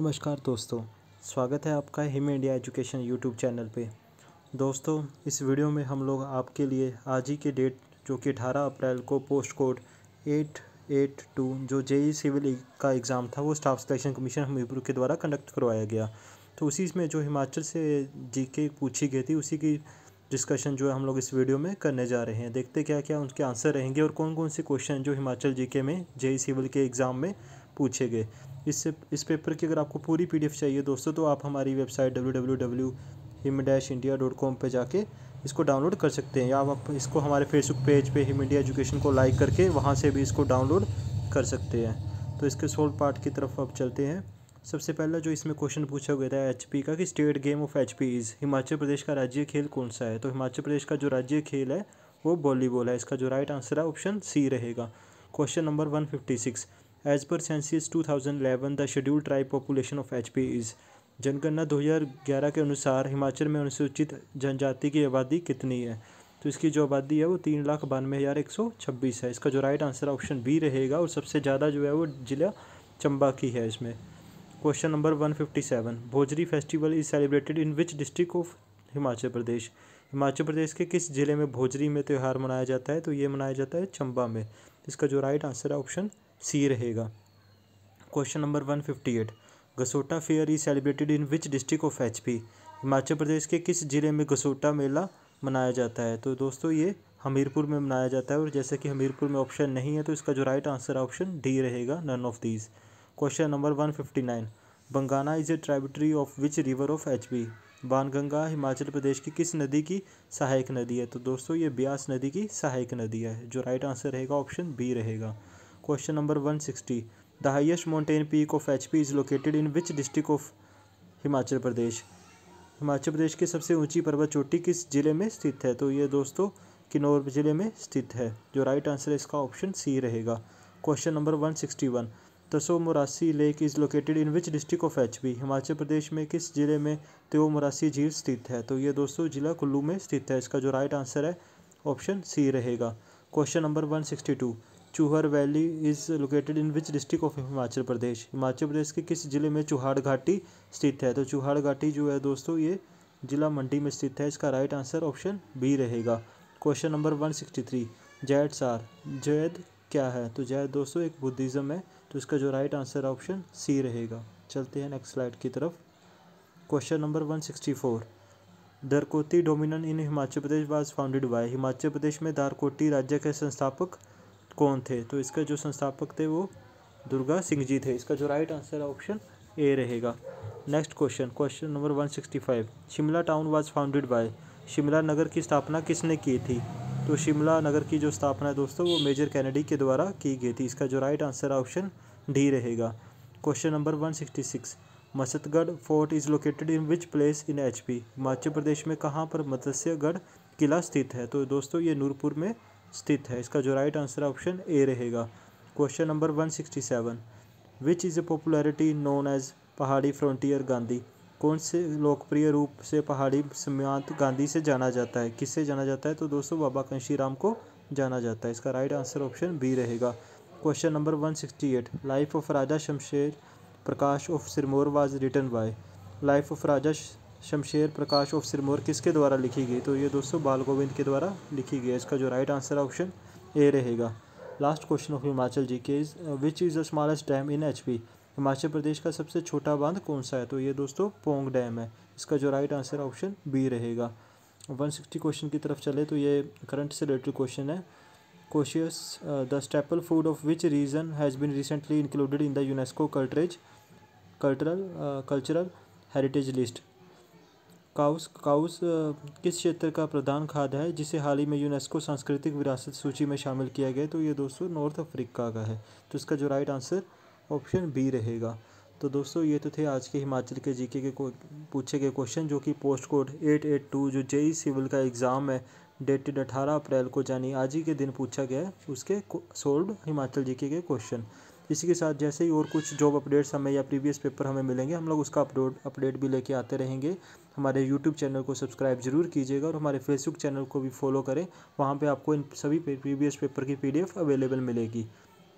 नमस्कार दोस्तों स्वागत है आपका Him India education YouTube channel पे दोस्तों इस वीडियो में हम लोग आपके लिए आज ही के डेट जो कि 18 अप्रैल को post code eight eight two जो जेई सिविल का एग्ज़ाम था वो स्टाफ सिलेक्शन कमीशन हमीरपुर के द्वारा कंडक्ट करवाया गया तो उसी में जो हिमाचल से जी पूछी गई थी उसी की डिस्कशन जो है हम लोग इस वीडियो में करने जा रहे हैं देखते क्या क्या उनके आंसर रहेंगे और कौन कौन से क्वेश्चन जो हिमाचल जीके में जेई सिविल के एग्ज़ाम में पूछे गए इससे इस पेपर की अगर आपको पूरी पीडीएफ चाहिए दोस्तों तो आप हमारी website W W W Him dash India dot com पर जाके इसको डाउनलोड कर सकते हैं या आप इसको हमारे फेसबुक पेज पे हिम इंडिया एजुकेशन को लाइक करके वहाँ से भी इसको डाउनलोड कर सकते हैं तो इसके सोल्व पार्ट की तरफ अब चलते हैं सबसे पहला जो इसमें क्वेश्चन पूछा गया था एच का कि state game of H is Himachal Pradesh का राज्य खेल कौन सा है तो हिमाचल प्रदेश का जो राज्य खेल है वो वॉलीबॉल है इसका जो राइट आंसर है ऑप्शन सी रहेगा question number one fifty six as per census 2011 the schedule tribe population of H is जनगणना 2011 के अनुसार हिमाचल में अनुसूचित जनजाति की आबादी कितनी है तो इसकी जो आबादी है वो तीन लाख बानवे हज़ार एक सौ छब्बीस है इसका जो राइट आंसर ऑप्शन बी रहेगा और सबसे ज़्यादा जो है वो जिला चंबा की है इसमें question number one fifty seven Bhojri festival is celebrated in which district of Himachal Pradesh Himachal Pradesh के किस ज़िले में भोजरी में त्यौहार मनाया जाता है तो ये मनाया जाता है चंबा में इसका जो राइट आंसर है ऑप्शन सी रहेगा question number one fifty eight Gasota fair is celebrated in which district of H P Himachal Pradesh के किस ज़िले में गसोटा मेला मनाया जाता है तो दोस्तों ये हमीरपुर में मनाया जाता है और जैसे कि हमीरपुर में ऑप्शन नहीं है तो इसका जो राइट आंसर ऑप्शन डी रहेगा none of these question number one fifty nine Bangana is a tributary of which river of H P Banganga Himachal Pradesh की किस नदी की सहायक नदी है तो दोस्तों ये ब्यास नदी की सहायक नदी है जो राइट आंसर रहेगा ऑप्शन बी रहेगा question number one sixty the highest mountain peak of H P is located in which district of Himachal Pradesh Himachal Pradesh की सबसे ऊंची पर्वत चोटी किस ज़िले में स्थित है तो ये दोस्तों किन्नौर ज़िले में स्थित है जो राइट आंसर है इसका ऑप्शन सी रहेगा question number one sixty one Tso Moriri lake is located in which district of H P Himachal Pradesh में किस ज़िले में त्यो मुरासी झील स्थित है तो ये दोस्तों ज़िला कुल्लू में स्थित है इसका जो राइट आंसर है ऑप्शन सी रहेगा question number one sixty two Chuhar valley is located in which district of Himachal Pradesh Himachal Pradesh के किस जिले में चूहाड़ घाटी स्थित है तो चूहाड़ घाटी जो है दोस्तों ये जिला मंडी में स्थित है इसका राइट आंसर ऑप्शन बी रहेगा question number one sixty three जैद सार जैद क्या है तो जैद दोस्तों एक बुद्धिज़्म है तो इसका जो राइट आंसर ऑप्शन सी रहेगा चलते हैं नेक्स्ट स्लाइड की तरफ question number one sixty four Dharkoti dominion in Himachal Pradesh was founded by Himachal Pradesh में धारकोटी राज्य के संस्थापक कौन थे तो इसका जो संस्थापक थे वो दुर्गा सिंह जी थे इसका जो राइट आंसर है ऑप्शन ए रहेगा next question question number one sixty five Shimla town was founded by Shimla नगर की स्थापना किसने की थी तो शिमला नगर की जो स्थापना है दोस्तों वो मेजर कैनेडी के द्वारा की गई थी इसका जो राइट आंसर ऑप्शन डी रहेगा question number one sixty six Mastgarh fort is located in which place in H P Himachal Pradesh में कहाँ पर मत्स्यगढ़ किला स्थित है तो दोस्तों ये नूरपुर में स्थित है इसका जो राइट आंसर ऑप्शन ए रहेगा question number one sixty seven which is a popularity known as Pahadi frontier Gandhi कौन से लोकप्रिय रूप से पहाड़ी सम्यांत गांधी से जाना जाता है किससे जाना जाता है तो दोस्तों बाबा राम को जाना जाता है इसका राइट आंसर ऑप्शन बी रहेगा question number one sixty eight life of Raja Shamsher Prakash of Sirmaur was written by life of Raja Shamsher Prakash of Sirmaur किसके द्वारा लिखी गई तो ये दोस्तों बाल गोविंद के द्वारा लिखी गई है इसका जो राइट आंसर है ऑप्शन ए रहेगा last question of Himachal G K is which is the smallest dam in H P Himachal Pradesh का सबसे छोटा बांध कौन सा है तो ये दोस्तों पोंग डैम है इसका जो राइट आंसर ऑप्शन बी रहेगा 160 क्वेश्चन की तरफ चले तो ये करंट से रिलेटेड क्वेश्चन है couscous the staple food of which region has been recently included in the UNESCO cultural cultural cultural heritage list couscous किस क्षेत्र का प्रधान खाद है जिसे हाल ही में यूनेस्को सांस्कृतिक विरासत सूची में शामिल किया गया तो ये दोस्तों नॉर्थ अफ्रीका का है तो इसका जो राइट आंसर ऑप्शन बी रहेगा तो दोस्तों ये तो थे आज के हिमाचल के जीके के पूछे गए क्वेश्चन जो कि post code eight eight two जो जेई सिविल का एग्ज़ाम है डेटेड अठारह अप्रैल को यानी आज ही के दिन पूछा गया है उसके सोल्व हिमाचल जीके के क्वेश्चन इसी के साथ जैसे ही और कुछ जॉब अपडेट्स हमें या प्रीवियस पेपर हमें मिलेंगे हम लोग उसका अपडोड अपडेट भी लेके आते रहेंगे हमारे यूट्यूब चैनल को सब्सक्राइब जरूर कीजिएगा और हमारे फेसबुक चैनल को भी फॉलो करें वहाँ पर आपको इन सभी प्रीवियस पेपर की पी अवेलेबल मिलेगी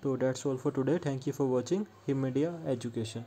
तो that's all for today thank you for watching Him media education